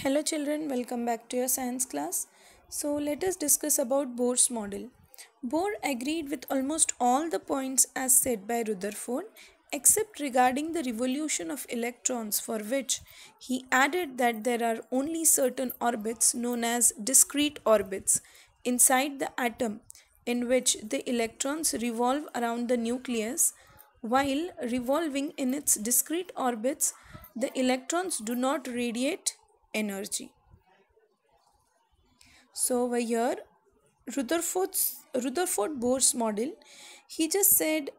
Hello children, welcome back to your science class. So let us discuss about Bohr's model. Bohr agreed with almost all the points as said by Rutherford except regarding the revolution of electrons for which he added that there are only certain orbits known as discrete orbits inside the atom in which the electrons revolve around the nucleus while revolving in its discrete orbits the electrons do not radiate energy. So over here, Rutherford's, Rutherford Bohr's model, he just said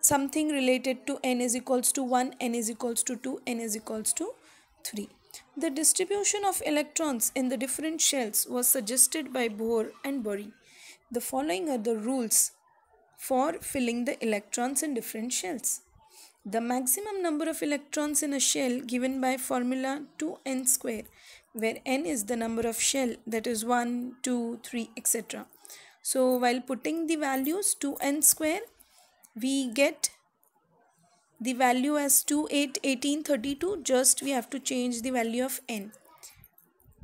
something related to n is equals to 1, n is equals to 2, n is equals to 3. The distribution of electrons in the different shells was suggested by Bohr and Bury. The following are the rules for filling the electrons in different shells. The maximum number of electrons in a shell given by formula 2n square where n is the number of shell that is 1, 2, 3 etc. So while putting the values 2n square we get the value as 2, 8, 18, 32 just we have to change the value of n.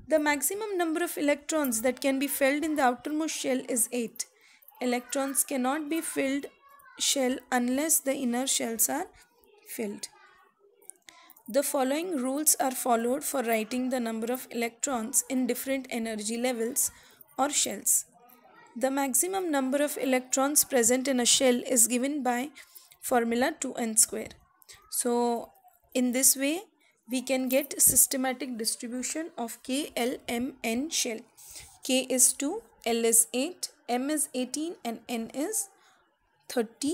The maximum number of electrons that can be filled in the outermost shell is 8. Electrons cannot be filled shell unless the inner shells are field. The following rules are followed for writing the number of electrons in different energy levels or shells. The maximum number of electrons present in a shell is given by formula 2n square. So in this way we can get systematic distribution of K, L, M, N shell. K is 2, L is 8, M is 18 and N is 30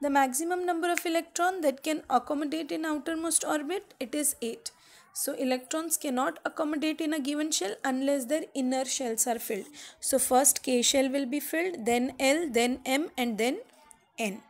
the maximum number of electron that can accommodate in outermost orbit, it is 8. So electrons cannot accommodate in a given shell unless their inner shells are filled. So first K shell will be filled, then L, then M and then N.